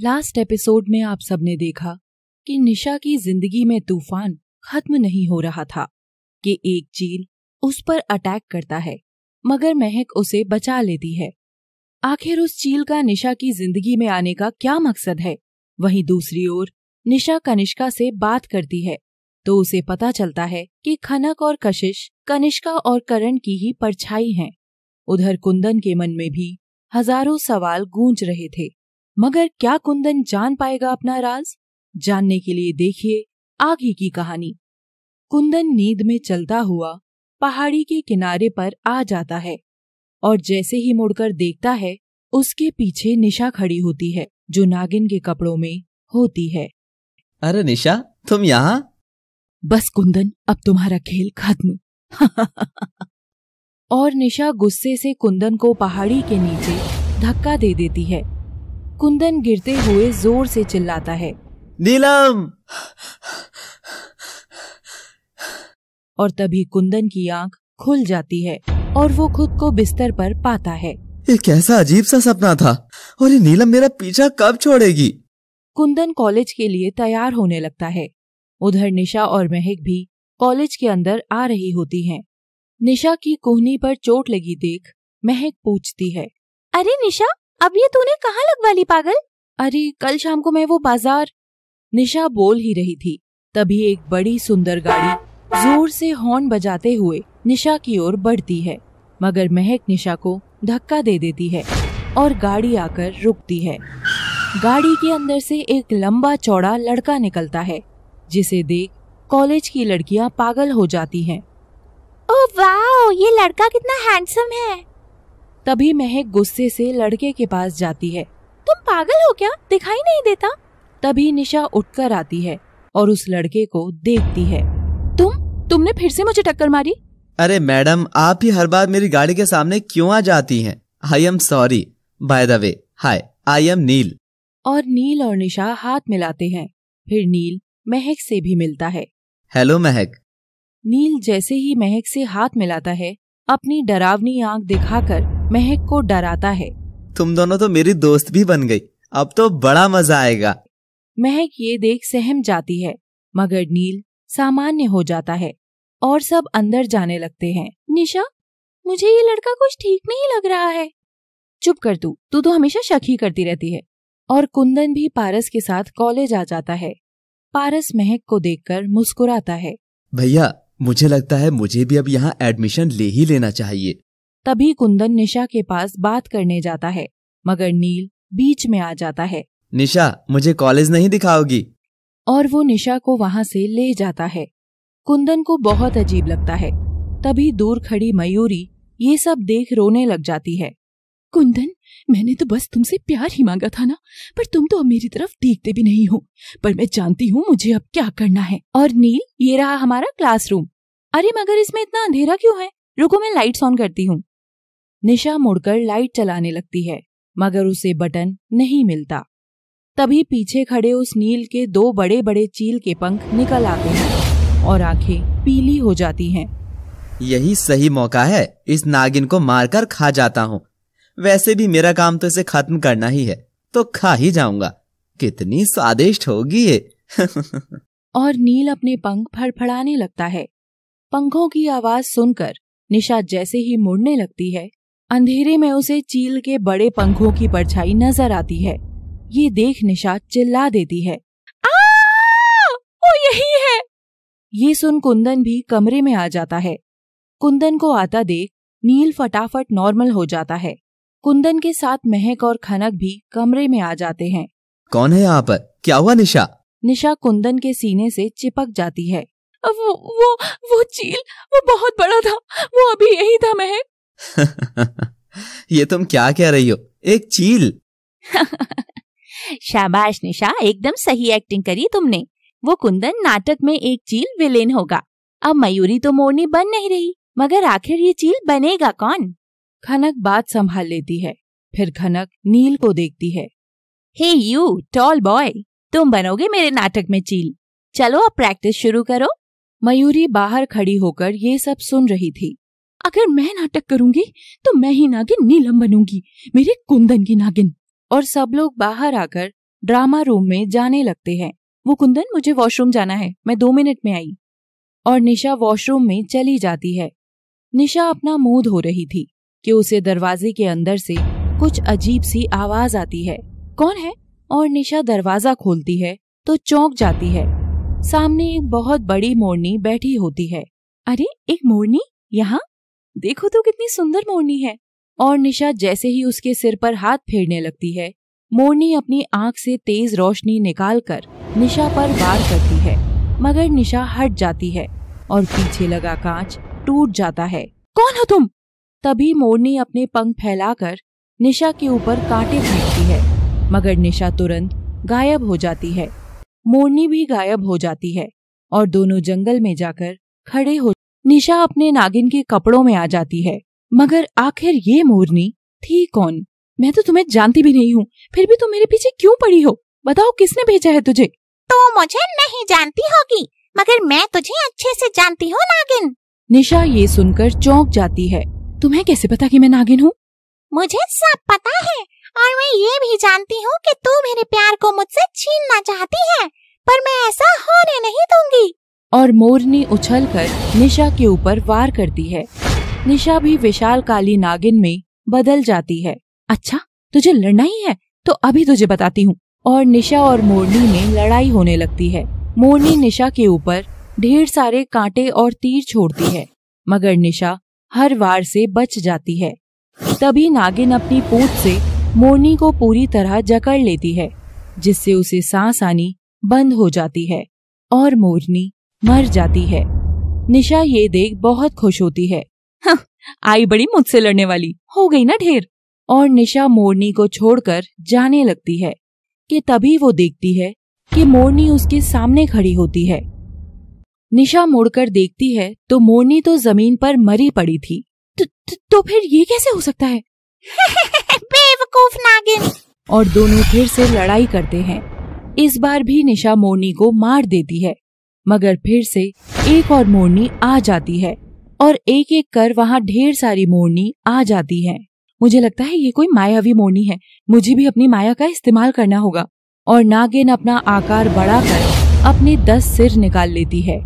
Last episode में आप सबने देखा कि निशा की जिंदगी में तूफान खत्म नहीं हो रहा था कि एक चील उस पर अटैक करता है मगर महक उसे बचा लेती है आखिर उस चील का निशा की जिंदगी में आने का क्या मकसद है वहीं दूसरी ओर निशा कनिष्का से बात करती है तो उसे पता चलता है कि खनक और कशिश कनिष्का और करण की ही परछाई हैं। उधर कुंदन के मन में भी हजारों सवाल गूंज रहे थे मगर क्या कुंदन जान पाएगा अपना राज जानने के लिए देखिए आगे की कहानी कुंदन नींद में चलता हुआ पहाड़ी के किनारे पर आ जाता है और जैसे ही मुड़कर देखता है उसके पीछे निशा खड़ी होती है जो नागिन के कपड़ों में होती है अरे निशा तुम यहाँ बस कुंदन अब तुम्हारा खेल खत्म और निशा गुस्से से कुंदन को पहाड़ी के नीचे धक्का दे देती है कुंदन गिरते हुए जोर से चिल्लाता है नीलम और तभी कुंदन की आंख खुल जाती है और वो खुद को बिस्तर पर पाता है ये कैसा अजीब सा सपना था और ये नीलम मेरा पीछा कब छोड़ेगी कुंदन कॉलेज के लिए तैयार होने लगता है उधर निशा और महक भी कॉलेज के अंदर आ रही होती हैं। निशा की कोहनी पर चोट लगी देख महक पूछती है अरे निशा अब ये तूने कहाँ लगवा ली पागल अरे कल शाम को मैं वो बाजार निशा बोल ही रही थी तभी एक बड़ी सुंदर गाड़ी जोर से हॉर्न बजाते हुए निशा की ओर बढ़ती है मगर महक निशा को धक्का दे देती है और गाड़ी आकर रुकती है गाड़ी के अंदर से एक लंबा चौड़ा लड़का निकलता है जिसे देख कॉलेज की लड़कियां पागल हो जाती हैं। ओ वाह ये लड़का कितना हैंडसम है तभी महक गुस्से से लड़के के पास जाती है तुम पागल हो क्या दिखाई नहीं देता तभी निशा उठकर आती है और उस लड़के को देखती है तुम तुमने फिर से मुझे टक्कर मारी अरे मैडम आप ही हर बार मेरी गाड़ी के सामने क्यों आ जाती हैं? I am sorry by the way hi I am Neel और नील और निशा हाथ मिलाते हैं फिर नील महक से भी मिलता है हेलो महक नील जैसे ही महक से हाथ मिलाता है अपनी डरावनी आंख दिखाकर महक को डराता है तुम दोनों तो मेरी दोस्त भी बन गई अब तो बड़ा मजा आएगा महक ये देख सहम जाती है मगर नील सामान्य हो जाता है और सब अंदर जाने लगते हैं निशा मुझे ये लड़का कुछ ठीक नहीं लग रहा है चुप कर तू तू तो हमेशा शक ही करती रहती है और कुंदन भी पारस के साथ कॉलेज आ जाता है पारस महक को देखकर मुस्कुराता है भैया मुझे लगता है मुझे भी अब यहाँ एडमिशन ले ही लेना चाहिए तभी कुंदन निशा के पास बात करने जाता है मगर नील बीच में आ जाता है निशा मुझे कॉलेज नहीं दिखाओगी और वो निशा को वहाँ से ले जाता है कुंदन को बहुत अजीब लगता है तभी दूर खड़ी मयूरी ये सब देख रोने लग जाती है कुंदन मैंने तो बस तुमसे प्यार ही मांगा था ना पर तुम तो अब मेरी तरफ देखते भी नहीं हो पर मैं जानती हूँ मुझे अब क्या करना है और नील ये रहा हमारा क्लासरूम अरे मगर इसमें इतना अंधेरा क्यों है रुको मैं लाइट्स ऑन करती हूँ निशा मुड़कर लाइट चलाने लगती है मगर उसे बटन नहीं मिलता तभी पीछे खड़े उस नील के दो बड़े बड़े चील के पंख निकल आते हैं और आंखें पीली हो जाती हैं। यही सही मौका है इस नागिन को मारकर खा जाता हूँ वैसे भी मेरा काम तो इसे खत्म करना ही है तो खा ही जाऊंगा कितनी स्वादिष्ट होगी ये और नील अपने पंख फड़फड़ाने लगता है पंखों की आवाज सुनकर निशा जैसे ही मुड़ने लगती है अंधेरे में उसे चील के बड़े पंखों की परछाई नजर आती है ये देख निशा चिल्ला देती है वो यही है ये सुन कुंदन भी कमरे में आ जाता है कुंदन को आता देख नील फटाफट नॉर्मल हो जाता है कुंदन के साथ महक और खनक भी कमरे में आ जाते हैं कौन है यहाँ पर क्या हुआ निशा निशा कुंदन के सीने से चिपक जाती है वो वो वो चील वो बहुत बड़ा था वो अभी यही था महक ये तुम क्या कह रही हो एक चील शाबाश निशा एकदम सही एक्टिंग करी तुमने वो कुंदन नाटक में एक चील विलेन होगा अब मयूरी तो मोरनी बन नहीं रही मगर आखिर ये चील बनेगा कौन खनक बात संभाल लेती है फिर खनक नील को देखती है हे यू टॉल बॉय तुम बनोगे मेरे नाटक में चील चलो अब प्रैक्टिस शुरू करो मयूरी बाहर खड़ी होकर ये सब सुन रही थी अगर मैं नाटक करूंगी तो मैं ही नागिन नीलम बनूंगी मेरे कुंदन की नागिन और सब लोग बाहर आकर ड्रामा रूम में जाने लगते हैं वो कुंदन मुझे वॉशरूम जाना है मैं दो मिनट में आई और निशा वॉशरूम में चली जाती है निशा अपना मुंह धो रही थी कि उसे दरवाजे के अंदर से कुछ अजीब सी आवाज आती है कौन है और निशा दरवाजा खोलती है तो चौंक जाती है सामने एक बहुत बड़ी मोरनी बैठी होती है अरे एक मोरनी यहाँ देखो तो कितनी सुंदर मोरनी है और निशा जैसे ही उसके सिर पर हाथ फेरने लगती है मोरनी अपनी आंख से तेज रोशनी निकालकर निशा पर वार करती है मगर निशा हट जाती है और पीछे लगा कांच टूट जाता है कौन हो तुम तभी मोरनी अपने पंख फैलाकर निशा के ऊपर कांटे फेंकती है मगर निशा तुरंत गायब हो जाती है मोरनी भी गायब हो जाती है और दोनों जंगल में जाकर खड़े हो निशा अपने नागिन के कपड़ों में आ जाती है मगर आखिर ये मोरनी थी कौन मैं तो तुम्हें जानती भी नहीं हूँ फिर भी तुम मेरे पीछे क्यों पड़ी हो बताओ किसने भेजा है तुझे तो मुझे नहीं जानती होगी मगर मैं तुझे अच्छे से जानती हूँ नागिन निशा ये सुनकर चौंक जाती है तुम्हें कैसे पता कि मैं नागिन हूँ मुझे सब पता है और मैं ये भी जानती हूँ कि तू मेरे प्यार को मुझसे छीनना चाहती है पर मैं ऐसा होने नहीं दूंगी और मोरनी उछलकर निशा के ऊपर वार करती है निशा भी विशाल काली नागिन में बदल जाती है अच्छा तुझे लड़ना ही है तो अभी तुझे बताती हूँ और निशा और मोरनी में लड़ाई होने लगती है मोरनी निशा के ऊपर ढेर सारे कांटे और तीर छोड़ती है मगर निशा हर वार से बच जाती है तभी नागिन अपनी पूछ से मोरनी को पूरी तरह जकड़ लेती है जिससे उसे सांस आनी बंद हो जाती है और मोरनी मर जाती है निशा ये देख बहुत खुश होती है हाँ, आई बड़ी मुझसे लड़ने वाली हो गई ना ढेर और निशा मोरनी को छोड़कर जाने लगती है कि तभी वो देखती है कि मोरनी उसके सामने खड़ी होती है निशा मुड़कर देखती है तो मोरनी तो जमीन पर मरी पड़ी थी त, तो, त, तो, तो फिर ये कैसे हो सकता है बेवकूफ नागिन और दोनों फिर से लड़ाई करते हैं इस बार भी निशा मोरनी को मार देती है मगर फिर से एक और मोरनी आ जाती है और एक एक कर वहाँ ढेर सारी मोरनी आ जाती है मुझे लगता है ये कोई मायावी मोरनी है मुझे भी अपनी माया का इस्तेमाल करना होगा और नागिन अपना आकार बढ़ा कर अपने दस सिर निकाल लेती है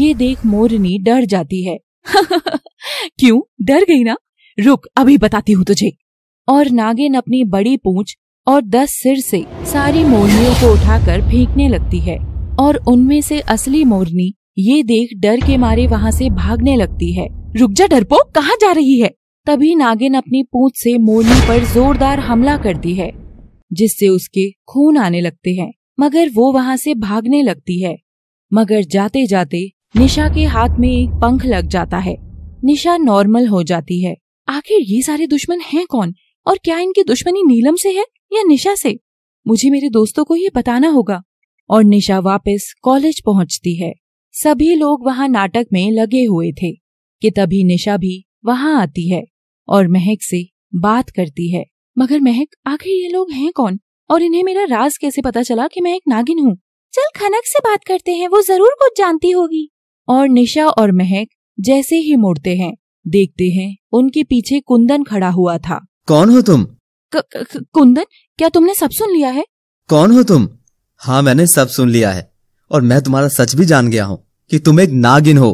ये देख मोरनी डर जाती है क्यों डर गई ना रुक अभी बताती हूँ तुझे और नागिन अपनी बड़ी पूंछ और दस सिर से सारी मोरनियों को उठाकर फेंकने लगती है और उनमें से असली मोरनी ये देख डर के मारे वहाँ से भागने लगती है रुक जा डरपो कहाँ जा रही है तभी नागिन अपनी पूंछ से मोरनी पर जोरदार हमला करती है जिससे उसके खून आने लगते हैं मगर वो वहाँ से भागने लगती है मगर जाते जाते निशा के हाथ में एक पंख लग जाता है निशा नॉर्मल हो जाती है आखिर ये सारे दुश्मन हैं कौन और क्या इनकी दुश्मनी नीलम से है या निशा से मुझे मेरे दोस्तों को ये बताना होगा और निशा वापस कॉलेज पहुंचती है सभी लोग वहां नाटक में लगे हुए थे कि तभी निशा भी वहां आती है और महक से बात करती है मगर महक आखिर ये लोग हैं कौन और इन्हें मेरा राज कैसे पता चला कि मैं एक नागिन हूँ चल खनक से बात करते हैं वो जरूर कुछ जानती होगी और निशा और महक जैसे ही मुड़ते हैं देखते हैं उनके पीछे कुंदन खड़ा हुआ था कौन हो तुम क, क, कुंदन क्या तुमने सब सुन लिया है कौन हो तुम हाँ मैंने सब सुन लिया है और मैं तुम्हारा सच भी जान गया हूँ कि तुम एक नागिन हो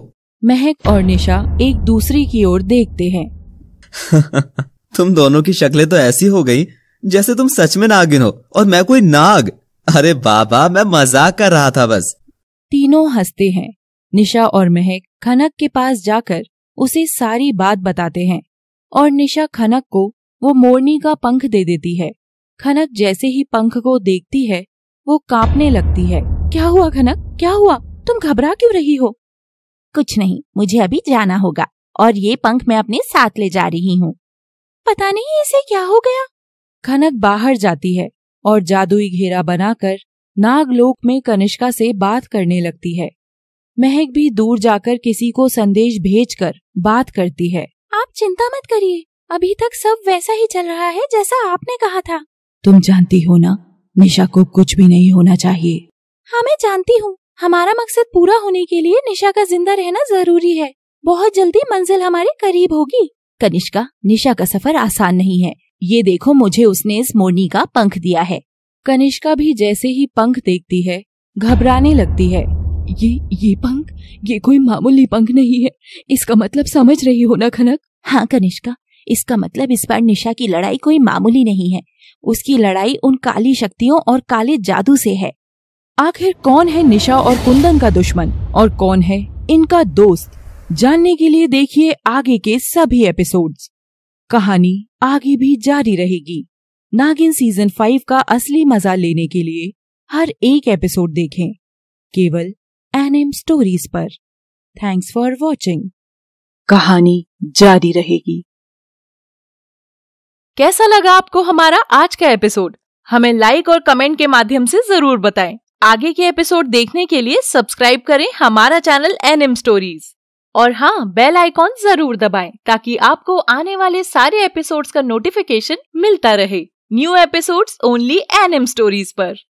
महक और निशा एक दूसरे की ओर देखते हैं तुम दोनों की शक्लें तो ऐसी हो गई जैसे तुम सच में नागिन हो और मैं कोई नाग अरे बाबा मैं मजाक कर रहा था बस तीनों हंसते हैं निशा और महक खनक के पास जाकर उसे सारी बात बताते हैं और निशा खनक को वो मोरनी का पंख दे देती है खनक जैसे ही पंख को देखती है वो कांपने लगती है क्या हुआ घनक क्या हुआ तुम घबरा क्यों रही हो कुछ नहीं मुझे अभी जाना होगा और ये पंख मैं अपने साथ ले जा रही हूँ पता नहीं इसे क्या हो गया घनक बाहर जाती है और जादुई घेरा बनाकर नागलोक में कनिष्का से बात करने लगती है महक भी दूर जाकर किसी को संदेश भेजकर बात करती है आप चिंता मत करिए अभी तक सब वैसा ही चल रहा है जैसा आपने कहा था तुम जानती हो ना निशा को कुछ भी नहीं होना चाहिए हाँ मैं जानती हूँ हमारा मकसद पूरा होने के लिए निशा का जिंदा रहना जरूरी है बहुत जल्दी मंजिल हमारे करीब होगी कनिष्का निशा का सफर आसान नहीं है ये देखो मुझे उसने इस मोरनी का पंख दिया है कनिष्का भी जैसे ही पंख देखती है घबराने लगती है ये ये पंख ये कोई मामूली पंख नहीं है इसका मतलब समझ रही हो ना खनक हाँ कनिष्का इसका मतलब इस बार निशा की लड़ाई कोई मामूली नहीं है उसकी लड़ाई उन काली शक्तियों और काले जादू से है आखिर कौन है निशा और कुंदन का दुश्मन और कौन है इनका दोस्त जानने के लिए देखिए आगे के सभी एपिसोड्स कहानी आगे भी जारी रहेगी नागिन सीजन फाइव का असली मजा लेने के लिए हर एक एपिसोड देखें केवल एम स्टोरीज पर थैंक्स फॉर वॉचिंग कहानी जारी रहेगी कैसा लगा आपको हमारा आज का एपिसोड हमें लाइक और कमेंट के माध्यम से जरूर बताएं। आगे के एपिसोड देखने के लिए सब्सक्राइब करें हमारा चैनल एन एम स्टोरीज और हाँ बेल आइकॉन जरूर दबाएं ताकि आपको आने वाले सारे एपिसोड्स का नोटिफिकेशन मिलता रहे new episodes only on M stories पर